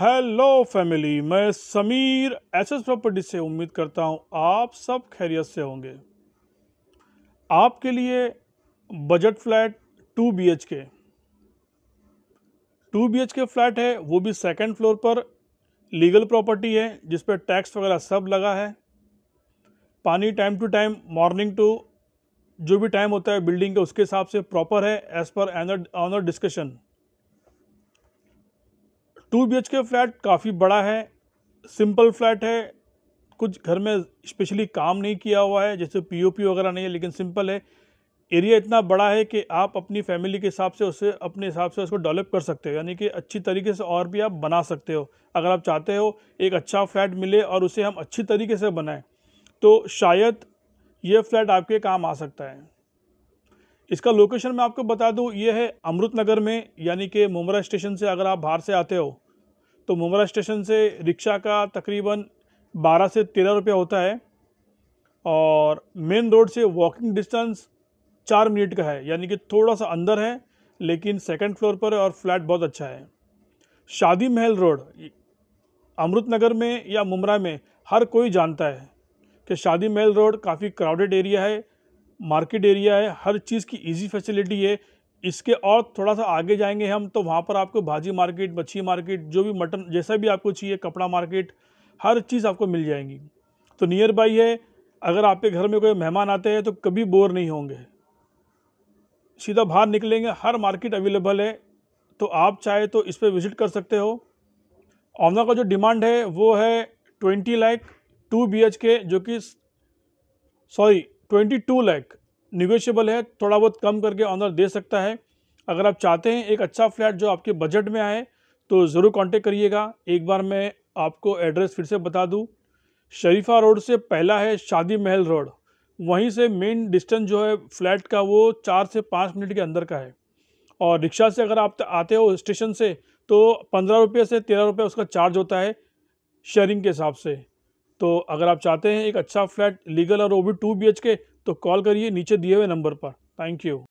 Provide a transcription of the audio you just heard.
hello family मैं Sameer S S property से उम्मीद करता हूं आप सब खैरियत से होंगे आपके लिए budget flat two B H K two B H K flat है वो भी सेकंड फ्लोर पर लीगल प्रॉपर्टी है जिस पर टैक्स वगैरह सब लगा है पानी time to time morning to जो भी टाइम होता है बिल्डिंग का उसके हिसाब से प्रॉपर है as per owner discussion two B K flat काफ़ी बड़ा है सिंपल फ्लैट है कुछ घर में स्पेशली काम नहीं किया हुआ है जैसे पीओपी वगैरह नहीं है लेकिन सिंपल है एरिया इतना बड़ा है कि आप अपनी फैमिली के हिसाब से उसे अपने हिसाब से उसको डेवलप कर सकते हो यानी कि अच्छी तरीके से और भी आप बना सकते हो अगर आप चाहते हो एक अच्छा फ्लैट मिले और उसे हम अच्छी तरीके से बनाएं तो शायद ये फ्लैट आपके काम आ सकता है इसका लोकेशन मैं आपको बता दूँ ये है अमृत नगर में यानी कि मुमरा स्टेशन से अगर आप बाहर से आते हो तो मुमरा स्टेशन से रिक्शा का तकरीबन 12 से 13 रुपया होता है और मेन रोड से वॉकिंग डिस्टेंस चार मिनट का है यानी कि थोड़ा सा अंदर है लेकिन सेकंड फ्लोर पर और फ्लैट बहुत अच्छा है शादी महल रोड अमृत नगर में या मुमरा में हर कोई जानता है कि शादी महल रोड काफ़ी क्राउडेड एरिया है मार्केट एरिया है हर चीज़ की इजी फैसिलिटी है इसके और थोड़ा सा आगे जाएंगे हम तो वहाँ पर आपको भाजी मार्केट मच्छी मार्केट जो भी मटन जैसा भी आपको चाहिए कपड़ा मार्केट हर चीज़ आपको मिल जाएंगी तो नियर बाई है अगर आपके घर में कोई मेहमान आते हैं तो कभी बोर नहीं होंगे सीधा बाहर निकलेंगे हर मार्केट अवेलेबल है तो आप चाहे तो इस पर विज़िट कर सकते हो ऑमना का जो डिमांड है वो है twenty lakh to B K जो कि sorry twenty two lakh negotiable है थोड़ा बहुत कम करके ऑनर दे सकता है अगर आप चाहते हैं एक अच्छा फ्लैट जो आपके बजट में आए तो ज़रूर कांटेक्ट करिएगा एक बार मैं आपको एड्रेस फिर से बता दूं शरीफा रोड से पहला है शादी महल रोड वहीं से मेन डिस्टेंस जो है फ्लैट का वो चार से पाँच मिनट के अंदर का है और रिक्शा से अगर आप आते हो स्टेशन से तो पंद्रह रुपये से तेरह रुपये उसका चार्ज होता है शेयरिंग के हिसाब से तो अगर आप चाहते हैं एक अच्छा फ्लैट लीगल और वो भी टू बी के तो कॉल करिए नीचे दिए हुए नंबर पर थैंक यू